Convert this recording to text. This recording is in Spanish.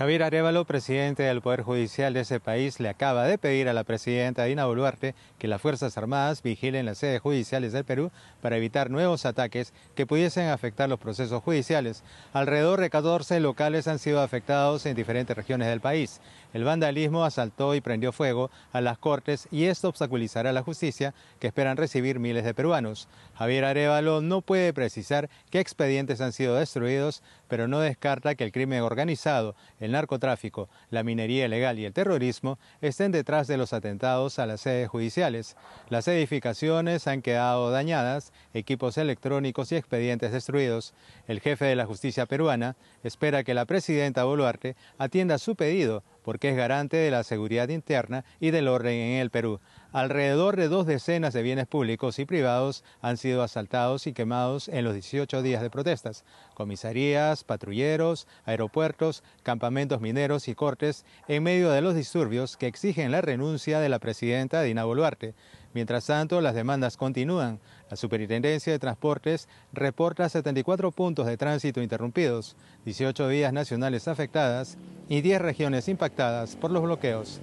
Javier Arevalo, presidente del Poder Judicial de ese país, le acaba de pedir a la presidenta Dina Boluarte que las Fuerzas Armadas vigilen las sedes judiciales del Perú para evitar nuevos ataques que pudiesen afectar los procesos judiciales. Alrededor de 14 locales han sido afectados en diferentes regiones del país. El vandalismo asaltó y prendió fuego a las cortes y esto obstaculizará la justicia que esperan recibir miles de peruanos. Javier Arevalo no puede precisar qué expedientes han sido destruidos, pero no descarta que el crimen organizado en el narcotráfico, la minería ilegal y el terrorismo estén detrás de los atentados a las sedes judiciales. Las edificaciones han quedado dañadas, equipos electrónicos y expedientes destruidos. El jefe de la justicia peruana espera que la presidenta Boluarte atienda su pedido porque es garante de la seguridad interna y del orden en el Perú. Alrededor de dos decenas de bienes públicos y privados han sido asaltados y quemados en los 18 días de protestas. Comisarías, patrulleros, aeropuertos, campamentos mineros y cortes en medio de los disturbios que exigen la renuncia de la presidenta Dina Boluarte. Mientras tanto, las demandas continúan. La Superintendencia de Transportes reporta 74 puntos de tránsito interrumpidos, 18 vías nacionales afectadas y 10 regiones impactadas por los bloqueos.